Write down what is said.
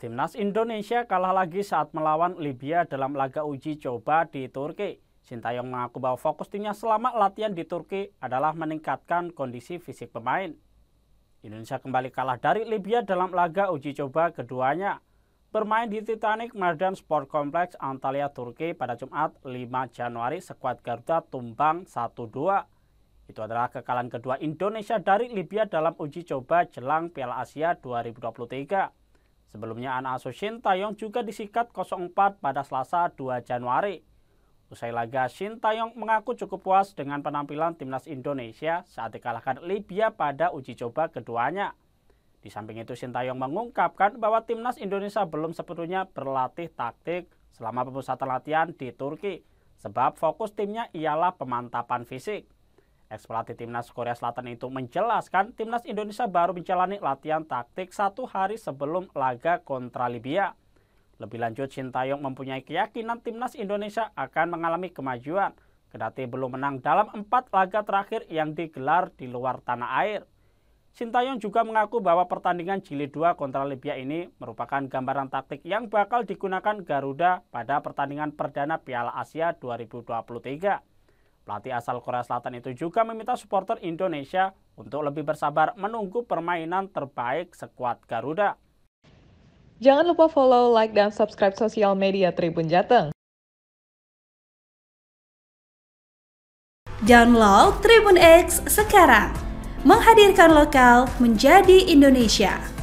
Timnas Indonesia kalah lagi saat melawan Libya dalam laga uji coba di Turki. Sintayong mengaku bahwa fokus timnya selama latihan di Turki adalah meningkatkan kondisi fisik pemain. Indonesia kembali kalah dari Libya dalam laga uji coba keduanya. Bermain di Titanic Madan Sport Complex Antalya, Turki pada Jumat 5 Januari, skuad Garuda tumbang 1-2. Itu adalah kekalahan kedua Indonesia dari Libya dalam uji coba jelang Piala Asia 2023. Sebelumnya anak asuh Shin Taeyong juga disikat 04 pada Selasa 2 Januari. Usai laga, Shin Taeyong mengaku cukup puas dengan penampilan timnas Indonesia saat dikalahkan Libya pada uji coba keduanya. Di samping itu, Shin Taeyong mengungkapkan bahwa timnas Indonesia belum sepenuhnya berlatih taktik selama pemusatan latihan di Turki, sebab fokus timnya ialah pemantapan fisik. Ex timnas Korea Selatan itu menjelaskan timnas Indonesia baru menjalani latihan taktik satu hari sebelum laga kontra Libya. Lebih lanjut, Sintayong mempunyai keyakinan timnas Indonesia akan mengalami kemajuan, Kedati belum menang dalam empat laga terakhir yang digelar di luar tanah air. Sintayong juga mengaku bahwa pertandingan Chili 2 kontra Libya ini merupakan gambaran taktik yang bakal digunakan Garuda pada pertandingan perdana Piala Asia 2023. Pelatih asal Korea Selatan itu juga meminta supporter Indonesia untuk lebih bersabar menunggu permainan terbaik sekuat Garuda. Jangan lupa follow, like, dan subscribe sosial media Tribun Jateng. Download Tribun X sekarang. Menghadirkan lokal menjadi Indonesia.